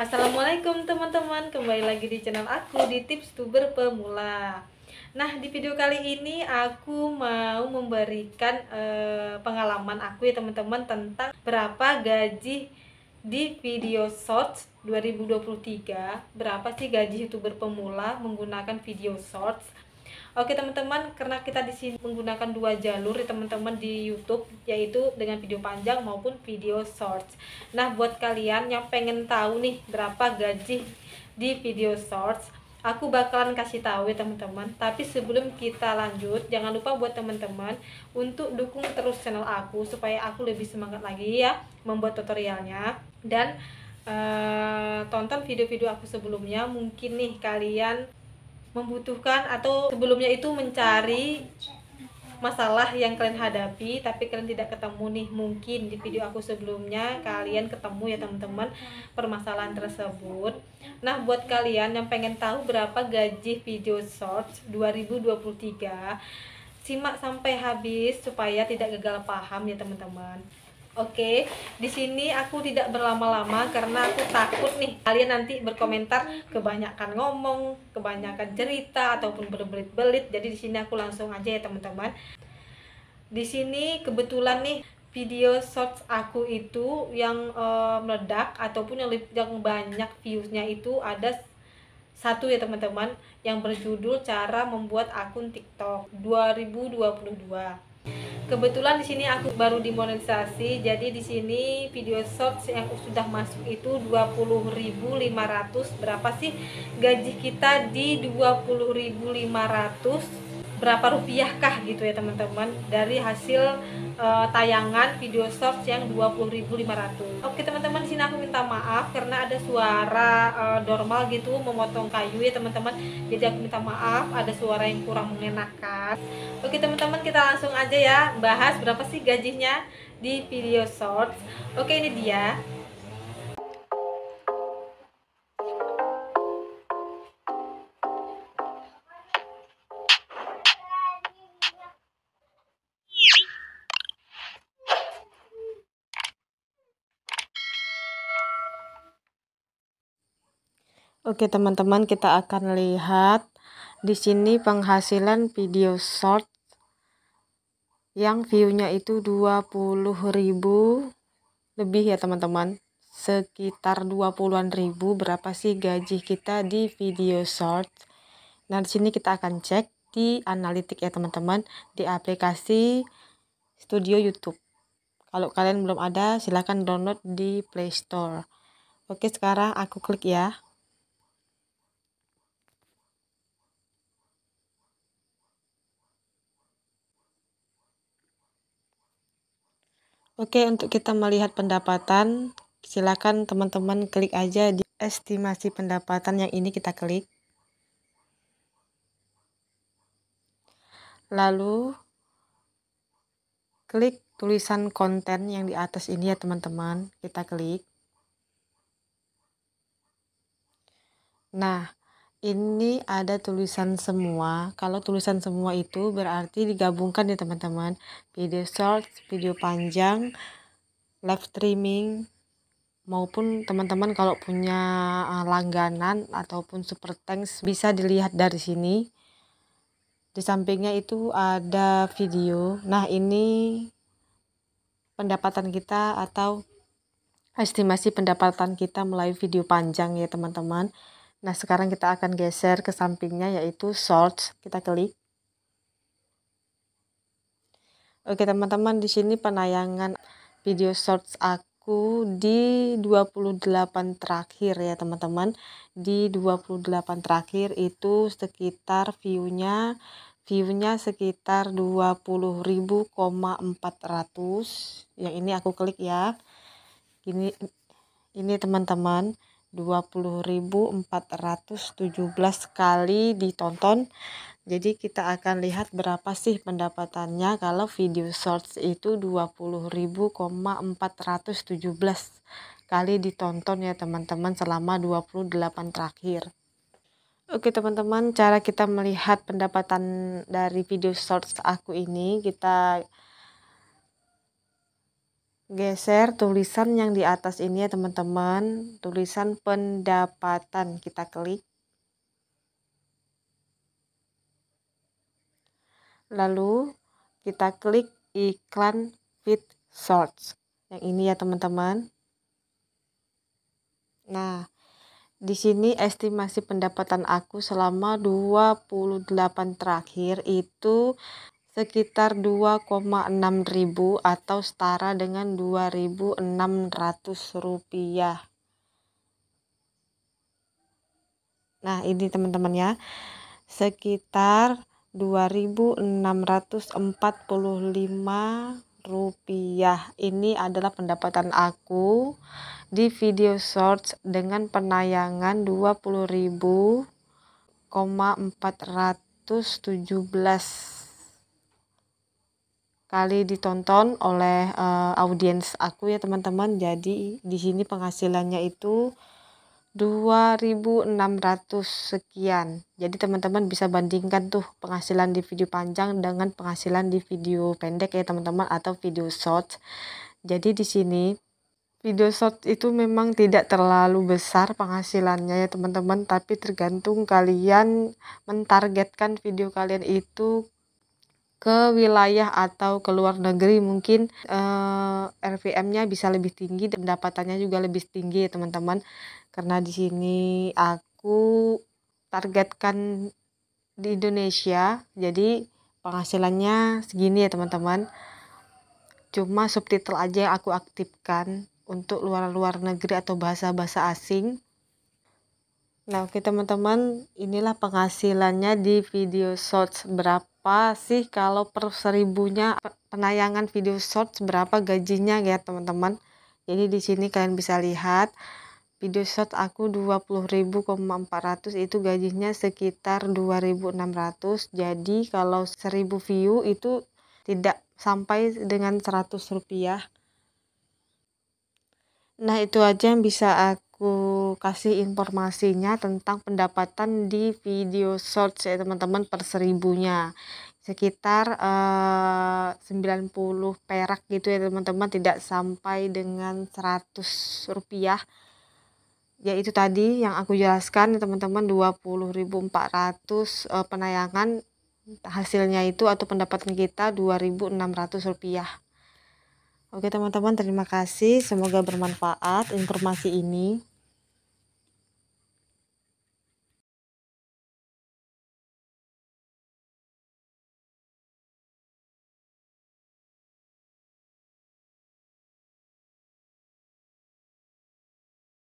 Assalamualaikum teman-teman Kembali lagi di channel aku di tips tuber pemula Nah di video kali ini aku mau memberikan eh, pengalaman aku ya teman-teman Tentang berapa gaji di video shorts 2023 Berapa sih gaji youtuber pemula menggunakan video shorts Oke teman-teman, karena kita di sini menggunakan dua jalur ya teman-teman di YouTube yaitu dengan video panjang maupun video shorts. Nah, buat kalian yang pengen tahu nih berapa gaji di video shorts, aku bakalan kasih tahu ya teman-teman. Tapi sebelum kita lanjut, jangan lupa buat teman-teman untuk dukung terus channel aku supaya aku lebih semangat lagi ya membuat tutorialnya dan Uh, tonton video-video aku sebelumnya mungkin nih kalian membutuhkan atau sebelumnya itu mencari masalah yang kalian hadapi tapi kalian tidak ketemu nih mungkin di video aku sebelumnya kalian ketemu ya teman-teman permasalahan tersebut nah buat kalian yang pengen tahu berapa gaji video short 2023 simak sampai habis supaya tidak gagal paham ya teman-teman Oke, di sini aku tidak berlama-lama karena aku takut nih kalian nanti berkomentar kebanyakan ngomong, kebanyakan cerita ataupun berbelit-belit. Jadi di sini aku langsung aja ya teman-teman. Di sini kebetulan nih video shorts aku itu yang uh, meledak ataupun yang yang banyak viewsnya itu ada satu ya teman-teman yang berjudul cara membuat akun TikTok 2022 Kebetulan di sini aku baru dimonetisasi, jadi di sini video short yang aku sudah masuk itu 20.500. Berapa sih gaji kita di 20.500? berapa rupiahkah gitu ya teman-teman dari hasil uh, tayangan video short yang 20.500 Oke teman-teman sini aku minta maaf karena ada suara uh, normal gitu memotong kayu ya teman-teman jadi aku minta maaf ada suara yang kurang mengenakan Oke teman-teman kita langsung aja ya bahas berapa sih gajinya di video short Oke ini dia Oke teman-teman kita akan lihat di sini penghasilan video short yang view-nya itu ribu lebih ya teman-teman sekitar 20-an ribu berapa sih gaji kita di video short nah di sini kita akan cek di analitik ya teman-teman di aplikasi studio youtube kalau kalian belum ada silahkan download di Play Store. oke sekarang aku klik ya Oke, untuk kita melihat pendapatan, silakan teman-teman klik aja di estimasi pendapatan yang ini kita klik. Lalu klik tulisan konten yang di atas ini ya teman-teman, kita klik. Nah, ini ada tulisan semua. Kalau tulisan semua itu berarti digabungkan ya teman-teman. Video short, video panjang, live streaming, maupun teman-teman kalau punya eh, langganan ataupun super thanks bisa dilihat dari sini. Di sampingnya itu ada video. Nah ini pendapatan kita atau estimasi pendapatan kita melalui video panjang ya teman-teman. Nah, sekarang kita akan geser ke sampingnya yaitu shorts. Kita klik. Oke, teman-teman, di sini penayangan video shorts aku di 28 terakhir ya, teman-teman. Di 28 terakhir itu sekitar view-nya view-nya sekitar 20.400 yang ini aku klik ya. Gini ini teman-teman. 20.417 kali ditonton. Jadi kita akan lihat berapa sih pendapatannya kalau video shorts itu 20.417 kali ditonton ya teman-teman selama 28 terakhir. Oke teman-teman, cara kita melihat pendapatan dari video shorts aku ini kita geser tulisan yang di atas ini ya teman-teman tulisan pendapatan kita klik lalu kita klik iklan fit shorts yang ini ya teman-teman nah di sini estimasi pendapatan aku selama 28 terakhir itu sekitar 2,6 ribu atau setara dengan 2.600 rupiah nah ini teman-teman ya sekitar 2.645 rupiah ini adalah pendapatan aku di video shorts dengan penayangan 20.000,417 kali ditonton oleh uh, audiens aku ya teman-teman. Jadi di sini penghasilannya itu 2600 sekian. Jadi teman-teman bisa bandingkan tuh penghasilan di video panjang dengan penghasilan di video pendek ya teman-teman atau video short. Jadi di sini video short itu memang tidak terlalu besar penghasilannya ya teman-teman tapi tergantung kalian mentargetkan video kalian itu ke wilayah atau ke luar negeri mungkin eh, rvm nya bisa lebih tinggi dan pendapatannya juga lebih tinggi teman-teman karena di sini aku targetkan di Indonesia jadi penghasilannya segini ya teman-teman cuma subtitle aja yang aku aktifkan untuk luar-luar negeri atau bahasa-bahasa asing Nah, oke teman-teman, inilah penghasilannya di video shorts. Berapa sih kalau per seribunya penayangan video shorts berapa gajinya ya, teman-teman? Jadi di sini kalian bisa lihat video short aku 20.400 itu gajinya sekitar 2.600. Jadi kalau 1000 view itu tidak sampai dengan 100 rupiah. Nah, itu aja yang bisa aku aku kasih informasinya tentang pendapatan di video shorts ya teman-teman per seribunya sekitar eh, uh, 90 perak gitu ya teman-teman tidak sampai dengan 100 rupiah ya itu tadi yang aku jelaskan teman-teman 20.400 uh, eh, penayangan hasilnya itu atau pendapatan kita 2.600 rupiah Oke teman-teman terima kasih semoga bermanfaat informasi ini